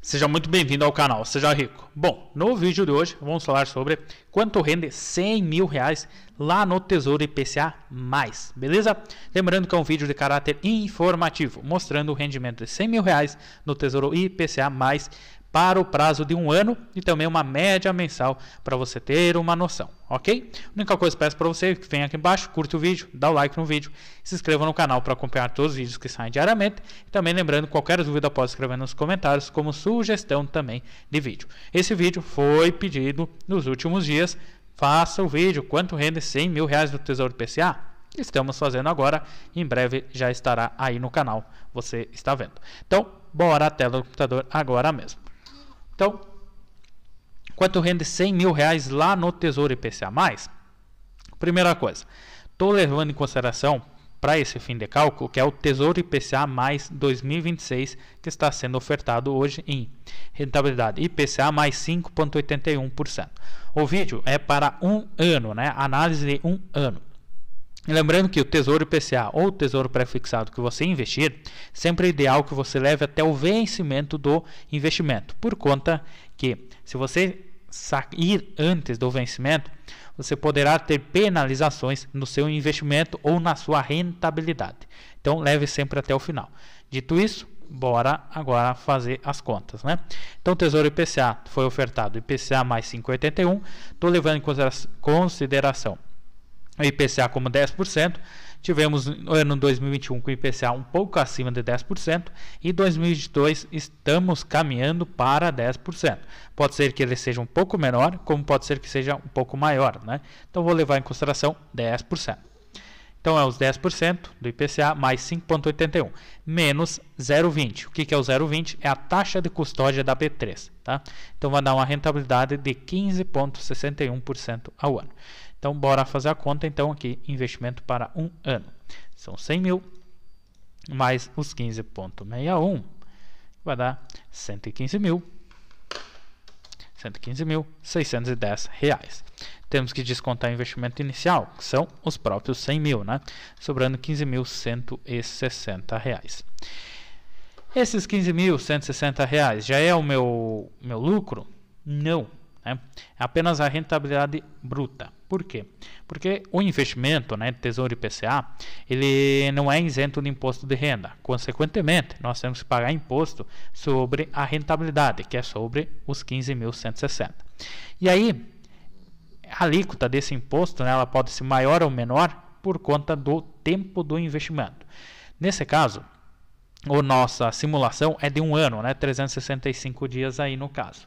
Seja muito bem-vindo ao canal Seja Rico. Bom, no vídeo de hoje vamos falar sobre quanto rende 100 mil reais lá no Tesouro IPCA+, beleza? Lembrando que é um vídeo de caráter informativo, mostrando o rendimento de 100 mil reais no Tesouro IPCA+, para o prazo de um ano e também uma média mensal para você ter uma noção, ok? A única coisa que peço para você é que venha aqui embaixo, curte o vídeo, dá o like no vídeo, se inscreva no canal para acompanhar todos os vídeos que saem diariamente e também lembrando qualquer dúvida pode escrever nos comentários como sugestão também de vídeo. Esse vídeo foi pedido nos últimos dias, faça o vídeo, quanto rende 100 mil reais do Tesouro PCA? Estamos fazendo agora, em breve já estará aí no canal, você está vendo. Então, bora à tela do computador agora mesmo. Então, quanto rende 100 mil reais lá no Tesouro IPCA+, primeira coisa, estou levando em consideração para esse fim de cálculo, que é o Tesouro IPCA mais 2026, que está sendo ofertado hoje em rentabilidade IPCA mais 5,81%. O vídeo é para um ano, né? Análise de um ano. Lembrando que o tesouro IPCA ou tesouro prefixado que você investir, sempre é ideal que você leve até o vencimento do investimento, por conta que se você sair antes do vencimento, você poderá ter penalizações no seu investimento ou na sua rentabilidade. Então leve sempre até o final. Dito isso, bora agora fazer as contas, né? Então, Tesouro IPCA foi ofertado IPCA mais 5,81. Estou levando em consideração o IPCA como 10%. Tivemos no ano 2021 com IPCA um pouco acima de 10% e 2022 estamos caminhando para 10%. Pode ser que ele seja um pouco menor, como pode ser que seja um pouco maior, né? Então vou levar em consideração 10%. Então é os 10% do IPCA mais 5,81 menos 0,20. O que, que é o 0,20? É a taxa de custódia da B3. Tá? Então vai dar uma rentabilidade de 15,61% ao ano. Então, bora fazer a conta. Então, aqui, investimento para um ano. São 100 mil mais os 15,61. Vai dar 115 mil. 115 mil, reais. Temos que descontar o investimento inicial, que são os próprios 100 mil, né? Sobrando 15.160 reais. Esses 15.160 reais já é o meu, meu lucro? Não, né? é apenas a rentabilidade bruta. Por quê? Porque o investimento, né, Tesouro IPCA, ele não é isento de imposto de renda. Consequentemente, nós temos que pagar imposto sobre a rentabilidade, que é sobre os 15.160. E aí, a alíquota desse imposto, né, ela pode ser maior ou menor por conta do tempo do investimento. Nesse caso, a nossa simulação é de um ano, né, 365 dias aí no caso.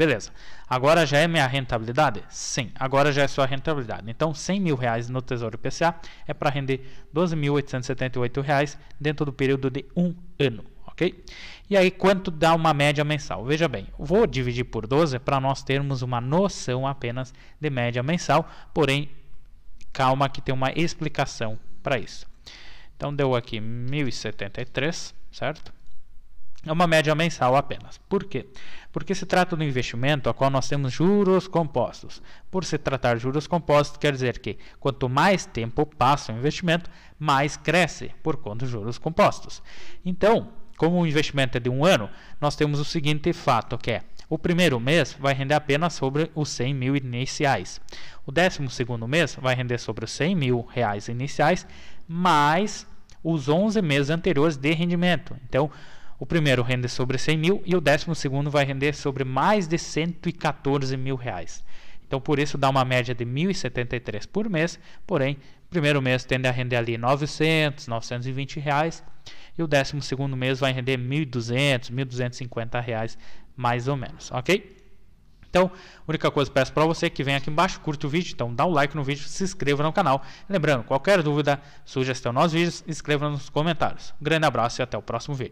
Beleza. Agora já é minha rentabilidade? Sim, agora já é sua rentabilidade. Então, 100 mil reais no Tesouro PCA é para render 12.878 reais dentro do período de um ano, ok? E aí, quanto dá uma média mensal? Veja bem, vou dividir por 12 para nós termos uma noção apenas de média mensal, porém, calma que tem uma explicação para isso. Então, deu aqui 1.073, certo? É uma média mensal apenas. Por quê? Porque se trata de um investimento a qual nós temos juros compostos. Por se tratar de juros compostos, quer dizer que quanto mais tempo passa o investimento, mais cresce por conta dos juros compostos. Então, como o investimento é de um ano, nós temos o seguinte fato que é o primeiro mês vai render apenas sobre os 100 mil iniciais. O décimo segundo mês vai render sobre os 100 mil reais iniciais, mais os 11 meses anteriores de rendimento. Então, o primeiro rende sobre 100 mil e o décimo segundo vai render sobre mais de 114 mil reais. Então, por isso, dá uma média de 1.073 por mês, porém, primeiro mês tende a render ali 900, 920 reais, e o décimo segundo mês vai render 1.200, 1.250 reais, mais ou menos, ok? Então, a única coisa que peço para você é que vem aqui embaixo, curta o vídeo, então dá um like no vídeo, se inscreva no canal. Lembrando, qualquer dúvida, sugestão nos vídeos, escreva nos comentários. Um grande abraço e até o próximo vídeo.